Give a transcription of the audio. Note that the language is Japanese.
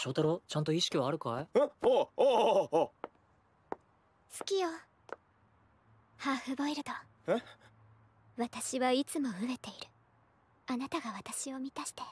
翔太郎ちゃんと意識はあるかいえおおおお好きよハーフボイルドえ私はいつも飢えているあなたが私を満たして